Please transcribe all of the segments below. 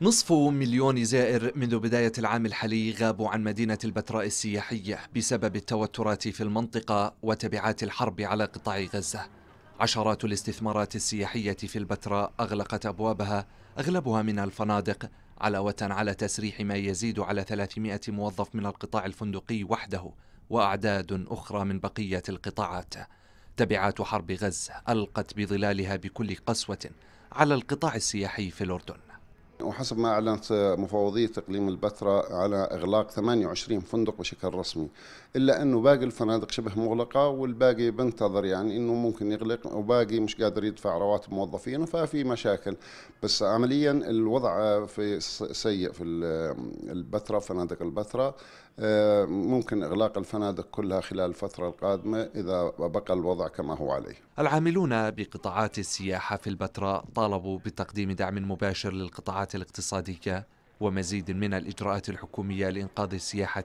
نصف مليون زائر منذ بداية العام الحالي غابوا عن مدينة البتراء السياحية بسبب التوترات في المنطقة وتبعات الحرب على قطاع غزة عشرات الاستثمارات السياحية في البتراء أغلقت أبوابها أغلبها من الفنادق علاوة على تسريح ما يزيد على 300 موظف من القطاع الفندقي وحده وأعداد أخرى من بقية القطاعات تبعات حرب غزة ألقت بظلالها بكل قسوة على القطاع السياحي في الأردن وحسب ما أعلنت مفوضية إقليم البتراء على إغلاق 28 فندق بشكل رسمي إلا أنه باقي الفنادق شبه مغلقة والباقي بنتظر يعني أنه ممكن يغلق وباقي مش قادر يدفع رواتب موظفينه ففي مشاكل بس عمليا الوضع في سيء في البتراء فنادق البتراء آه، ممكن إغلاق الفنادق كلها خلال الفترة القادمة إذا بقى الوضع كما هو عليه العاملون بقطاعات السياحة في البتراء طالبوا بتقديم دعم مباشر للقطاعات الاقتصادية ومزيد من الإجراءات الحكومية لإنقاذ السياحة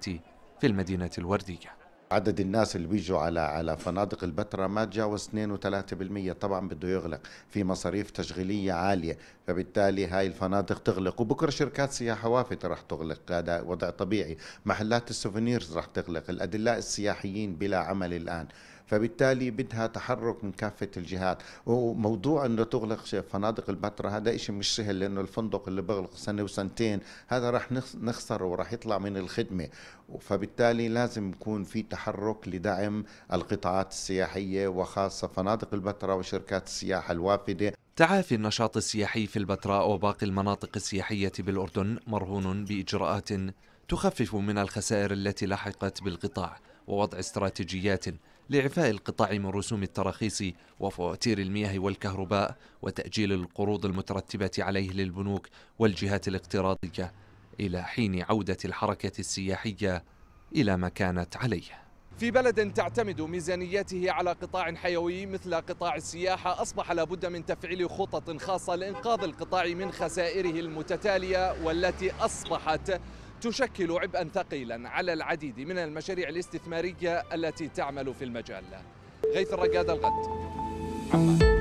في المدينة الوردية عدد الناس اللي بيجوا على على فنادق البتراء ما تجاوز 2 و3% طبعا بده يغلق في مصاريف تشغيليه عاليه فبالتالي هاي الفنادق تغلق وبكره شركات سياحه وافده راح تغلق هذا وضع طبيعي محلات السوفينيرز راح تغلق الادلاء السياحيين بلا عمل الان فبالتالي بدها تحرك من كافة الجهات وموضوع أنه تغلق فنادق البتراء هذا إشي مش سهل لأنه الفندق اللي بغلق سنة وسنتين هذا راح نخسره وراح يطلع من الخدمة فبالتالي لازم يكون في تحرك لدعم القطاعات السياحية وخاصة فنادق البتراء وشركات السياحة الوافدة تعافي النشاط السياحي في البتراء وباقي المناطق السياحية بالأردن مرهون بإجراءات تخفف من الخسائر التي لحقت بالقطاع ووضع استراتيجيات لإعفاء القطاع من رسوم التراخيص وفواتير المياه والكهرباء وتأجيل القروض المترتبة عليه للبنوك والجهات الاقتراضية إلى حين عودة الحركة السياحية إلى ما كانت عليه في بلد تعتمد ميزانيته على قطاع حيوي مثل قطاع السياحة أصبح لابد من تفعيل خطط خاصة لإنقاذ القطاع من خسائره المتتالية والتي أصبحت تشكل عبئا ثقيلا على العديد من المشاريع الاستثمارية التي تعمل في المجال غيث الرقاد الغد عمان